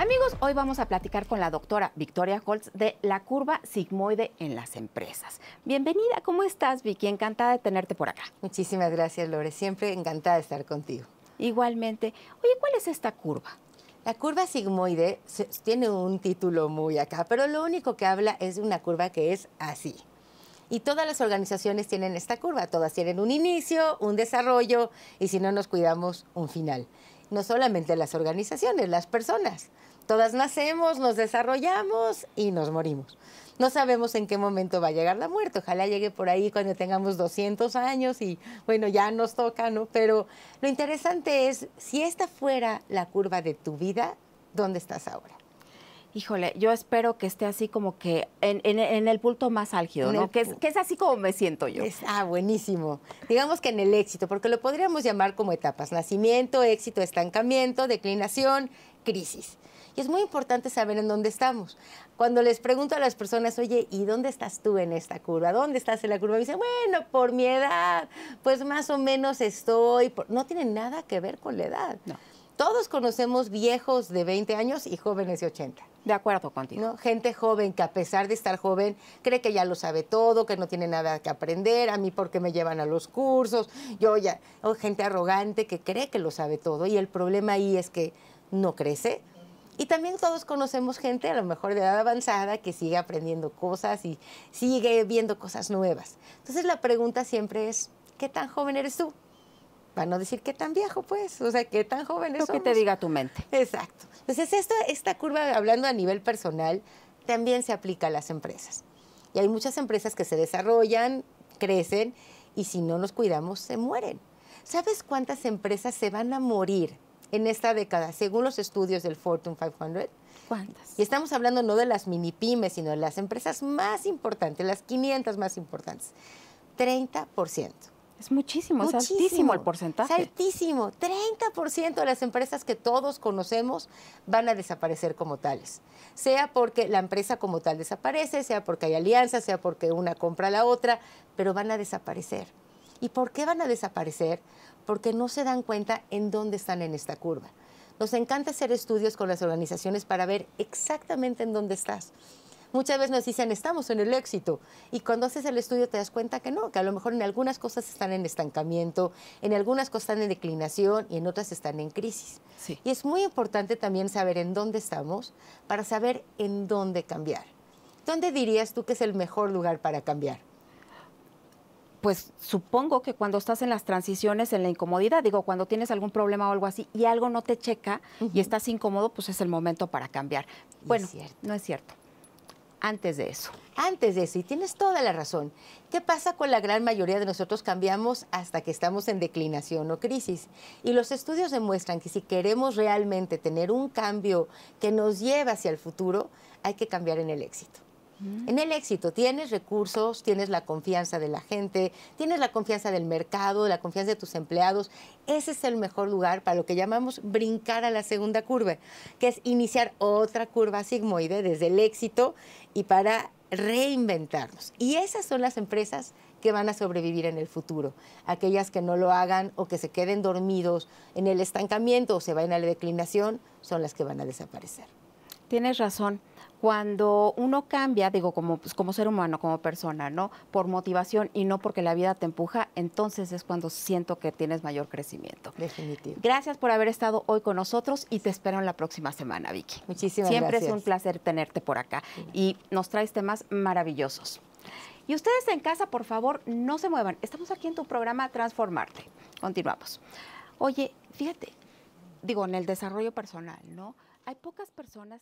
Amigos, hoy vamos a platicar con la doctora Victoria Holtz de la curva sigmoide en las empresas. Bienvenida, ¿cómo estás, Vicky? Encantada de tenerte por acá. Muchísimas gracias, Lore. Siempre encantada de estar contigo. Igualmente. Oye, ¿cuál es esta curva? La curva sigmoide tiene un título muy acá, pero lo único que habla es de una curva que es así. Y todas las organizaciones tienen esta curva, todas tienen un inicio, un desarrollo y si no nos cuidamos, un final no solamente las organizaciones, las personas. Todas nacemos, nos desarrollamos y nos morimos. No sabemos en qué momento va a llegar la muerte. Ojalá llegue por ahí cuando tengamos 200 años y bueno, ya nos toca, ¿no? Pero lo interesante es, si esta fuera la curva de tu vida, ¿dónde estás ahora? Híjole, yo espero que esté así como que en, el punto más álgido, Que es, así como me siento yo. ah, buenísimo. Digamos que en el éxito, porque lo podríamos llamar como etapas, nacimiento, éxito, estancamiento, declinación, crisis. Y es muy importante saber en dónde estamos. Cuando les pregunto a las personas, oye, ¿y dónde estás tú en esta curva? ¿Dónde estás en la curva? Me dicen, bueno, por mi edad, pues más o menos estoy. No tiene nada que ver con la edad. No todos conocemos viejos de 20 años y jóvenes de 80. De acuerdo contigo. Gente joven que a pesar de estar joven cree que ya lo sabe todo, que no tiene nada que aprender, a mí porque me llevan a los cursos, yo ya, gente arrogante que cree que lo sabe todo y el problema ahí es que no crece. Y también todos conocemos gente a lo mejor de edad avanzada que sigue aprendiendo cosas y sigue viendo cosas nuevas. Entonces la pregunta siempre es, ¿qué tan joven eres tú? Para no decir qué tan viejo, pues, o sea, qué tan joven es. Lo que te diga tu mente. Exacto. Entonces, esto, esta curva, hablando a nivel personal, también se aplica a las empresas. Y hay muchas empresas que se desarrollan, crecen, y si no nos cuidamos, se mueren. ¿Sabes cuántas empresas se van a morir en esta década, según los estudios del Fortune 500? ¿Cuántas? Y estamos hablando no de las mini pymes, sino de las empresas más importantes, las 500 más importantes. 30%. Es muchísimo, es altísimo el porcentaje. Es altísimo. 30% de las empresas que todos conocemos van a desaparecer como tales. Sea porque la empresa como tal desaparece, sea porque hay alianzas, sea porque una compra a la otra, pero van a desaparecer. ¿Y por qué van a desaparecer? Porque no se dan cuenta en dónde están en esta curva. Nos encanta hacer estudios con las organizaciones para ver exactamente en dónde estás. Muchas veces nos dicen, estamos en el éxito. Y cuando haces el estudio te das cuenta que no, que a lo mejor en algunas cosas están en estancamiento, en algunas cosas están en declinación y en otras están en crisis. Y es muy importante también saber en dónde estamos para saber en dónde cambiar. ¿Dónde dirías tú que es el mejor lugar para cambiar? pues supongo que cuando estás en las transiciones, en la incomodidad, digo, cuando tienes algún problema o algo así y algo no te checa y estás incómodo, pues es el momento para cambiar. Bueno, no es cierto antes de eso. Antes de eso, y tienes toda la razón. ¿Qué pasa con la gran mayoría de nosotros? Cambiamos hasta que estamos en declinación o crisis. Y los estudios demuestran que si queremos realmente tener un cambio que nos lleve hacia el futuro, hay que cambiar en el éxito en el éxito. Tienes recursos, tienes la confianza de la gente, tienes la confianza del mercado, la confianza de tus empleados. Ese es el mejor lugar para lo que llamamos brincar a la segunda curva, que es iniciar otra curva sigmoide desde el éxito y para reinventarnos. Y esas son las empresas que van a sobrevivir en el futuro. Aquellas que no lo hagan o que se queden dormidos en el estancamiento o se vayan a la declinación son las que van a desaparecer. Tienes razón cuando uno cambia, digo, como, pues, como ser humano, como persona, ¿no? Por motivación y no porque la vida te empuja, entonces es cuando siento que tienes mayor crecimiento. Definitivo. Gracias por haber estado hoy con nosotros y te espero en la próxima semana, Vicky. Muchísimas gracias. Siempre es un placer tenerte por acá y nos traes temas maravillosos. Y ustedes en casa, por favor, no se muevan. Estamos aquí en tu programa Transformarte. Continuamos. Oye, fíjate, digo, en el desarrollo personal, ¿no? hay pocas personas.